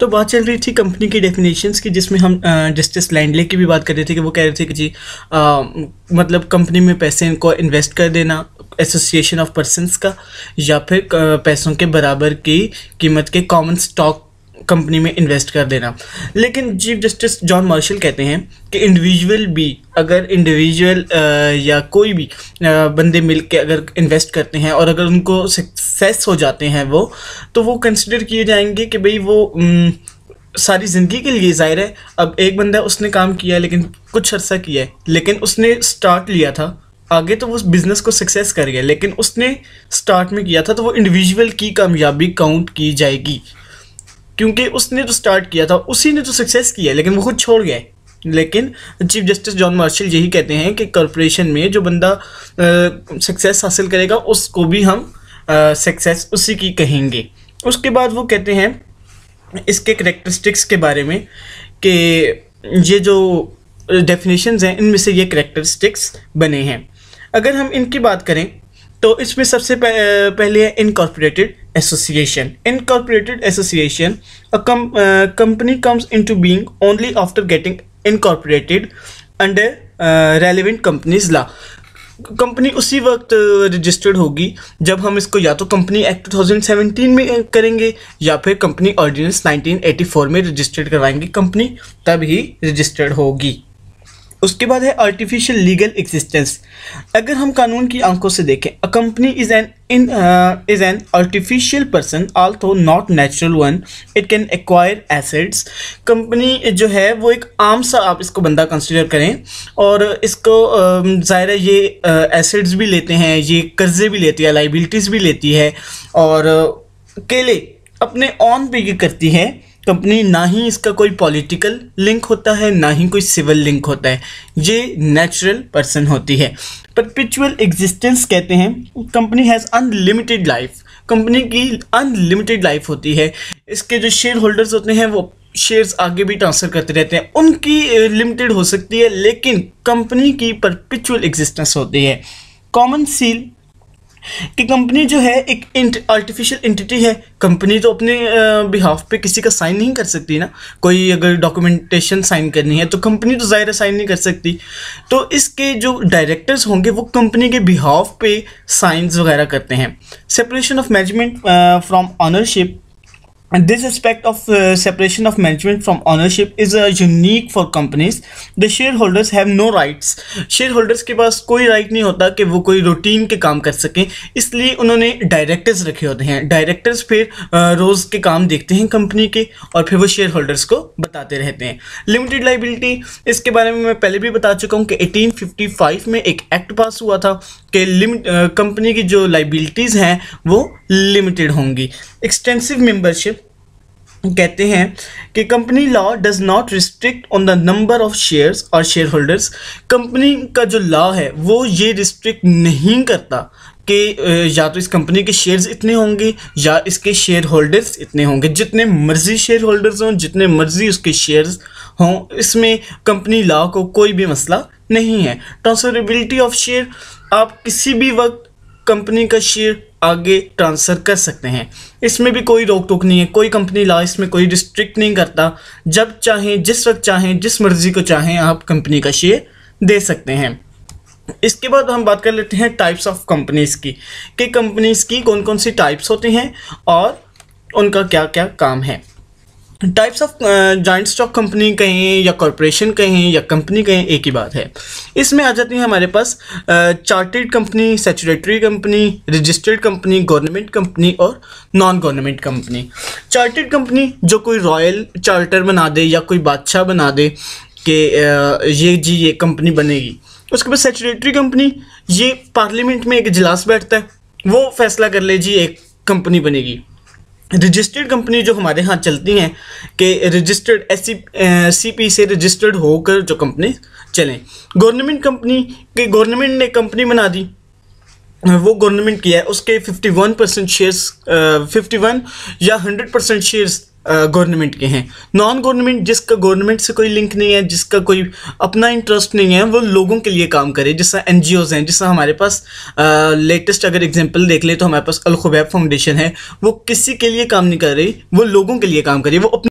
तो बात चल रही थी कंपनी की डेफिनेशंस की जिसमें हम जस्टिस लैंडले की भी बात कर रहे थे कि वो कह रहे थे कि जी आ, मतलब कंपनी में पैसे इनको इन्वेस्ट कर देना एसोसिएशन ऑफ पर्सनस का या फिर पैसों के बराबर की कीमत के कॉमन स्टॉक कंपनी में इन्वेस्ट कर देना लेकिन चीफ जस्टिस जॉन मार्शल कहते हैं कि इंडिविजुअल भी अगर इंडिविजुअल या कोई भी आ, बंदे मिल के अगर इन्वेस्ट करते हैं और अगर उनको सक्सेस हो जाते हैं वो तो वो कंसिडर किए जाएंगे कि भाई वो सारी ज़िंदगी के लिए ज़ाहिर है अब एक बंदा उसने काम किया है लेकिन कुछ अर्सा किया है लेकिन उसने स्टार्ट लिया था आगे तो वो उस बिज़नेस को सक्सेस कर गया लेकिन उसने स्टार्ट में किया था तो वो इंडिविजुअल की कामयाबी काउंट की जाएगी क्योंकि उसने तो स्टार्ट किया था उसी ने तो सक्सेस किया लेकिन वो खुद छोड़ गया लेकिन चीफ जस्टिस जॉन मार्शल यही कहते हैं कि कॉरपोरेशन में जो बंदा सक्सेस हासिल करेगा उसको भी हम सक्सेस उसी की कहेंगे उसके बाद वो कहते हैं इसके करेक्टरिस्टिक्स के बारे में कि ये जो डेफिनेशन हैं इनमें से ये करेक्टरिस्टिक्स बने हैं अगर हम इनकी बात करें तो इसमें सबसे पहले है incorporated association incorporated association a company comes into being only after getting incorporated under relevant companies law company उसी वक्त रजिस्टर्ड uh, होगी जब हम इसको या तो कंपनी एक्ट 2017 में uh, करेंगे या फिर कंपनी ऑर्डिनेंस 1984 में रजिस्टर्ड करवाएंगे कंपनी तब ही रजिस्टर्ड होगी उसके बाद है आर्टिफिशियल लीगल एग्जिस्टेंस अगर हम कानून की आंखों से देखें a company is an in is an artificial person although not natural one it can acquire assets company जो है वो एक आम सा आप इसको बंदा कंसिडर करें और इसको um, ज़ाहिर ये एसेट्स uh, भी लेते हैं ये कर्जे भी लेती है लाइबिलिटीज़ भी लेती है और uh, अकेले अपने ऑन पे ये करती है कंपनी ना ही इसका कोई पॉलिटिकल लिंक होता है ना ही कोई सिविल लिंक होता है ये नेचुरल पर्सन होती है परपिचुअल एग्जिस्टेंस कहते हैं company has unlimited life company की अनलिमिटेड लाइफ होती है इसके जो शेयर होल्डर्स होते हैं वो शेयर्स आगे भी ट्रांसफ़र करते रहते हैं उनकी लिमिटेड हो सकती है लेकिन कंपनी की परपिचुअल एग्जिस्टेंस होती है कॉमन सील कि कंपनी जो है एक आर्टिफिशियल एंटिटी है कंपनी तो अपने बिहाफ पे किसी का साइन नहीं कर सकती ना कोई अगर डॉक्यूमेंटेशन साइन करनी है तो कंपनी तो ज़ाहिर साइन नहीं कर सकती तो इसके जो डायरेक्टर्स होंगे वो कंपनी के बिहाफ पे साइंस वगैरह करते हैं separation of management from ownership And this aspect of uh, separation of management from ownership is uh, unique for companies. The shareholders have no rights. Shareholders के पास कोई right नहीं होता कि वो कोई routine के काम कर सकें इसलिए उन्होंने directors रखे होते हैं Directors फिर uh, रोज़ के काम देखते हैं company के और फिर वो shareholders को बताते रहते हैं Limited liability इसके बारे में मैं पहले भी बता चुका हूँ कि 1855 में एक एक्ट पास हुआ था कि लिमिट कंपनी की जो liabilities हैं वो लिमिटेड होंगी एक्सटेंसिव मेंबरशिप कहते हैं कि company law does not restrict on the number of shares और शेयर होल्डर्स कंपनी का जो लॉ है वो ये रिस्ट्रिक्ट नहीं करता कि या तो इस कंपनी के शेयर्स इतने होंगे या इसके शेयर होल्डर्स इतने होंगे जितने मर्जी शेयर होल्डर्स हों जितने मर्जी उसके शेयर्स हों इसमें कंपनी लॉ को कोई भी मसला नहीं है ट्रांसफरेबिलिटी ऑफ शेयर आप किसी भी वक्त कंपनी का शेयर आगे ट्रांसफ़र कर सकते हैं इसमें भी कोई रोक टोक नहीं है कोई कंपनी ला इसमें कोई रिस्ट्रिक्ट नहीं करता जब चाहें जिस वक्त चाहें जिस मर्ज़ी को चाहें आप कंपनी का शेयर दे सकते हैं इसके बाद हम बात कर लेते हैं टाइप्स ऑफ कंपनीज़ की कि कंपनीज़ की कौन कौन सी टाइप्स होती हैं और उनका क्या क्या काम है types of joint stock company कहें या कॉरपोरेशन कहें या कंपनी कहें एक ही बात है इसमें आ जाती है हमारे पास chartered company statutory company registered company government company और non government company chartered company जो कोई रॉयल चार्टर बना दे या कोई बादशाह बना दे कि uh, ये जी ये कंपनी बनेगी उसके बाद सेचुरेटरी कंपनी ये पार्लियामेंट में एक इजलास बैठता है वो फैसला कर ले जी एक कंपनी बनेगी रजिस्टर्ड कंपनी जो हमारे यहाँ चलती हैं कि रजिस्टर्ड एस सी पी से रजिस्टर्ड होकर जो कंपनी चलें गवर्नमेंट कंपनी के गवर्नमेंट ने कंपनी बना दी वो गवर्नमेंट की है उसके 51 परसेंट शेयर्स फिफ्टी वन या 100 परसेंट शेयर्स गवर्नमेंट के हैं नॉन गवर्नमेंट जिसका गवर्नमेंट से कोई लिंक नहीं है जिसका कोई अपना इंटरेस्ट नहीं है वो लोगों के लिए काम करे जिस जी एन हैं जिस हमारे पास लेटेस्ट अगर एग्जांपल देख ले तो हमारे पास अलखुबैब फाउंडेशन है वो किसी के लिए काम नहीं कर रही वो लोगों के लिए काम कर रही है वो अपने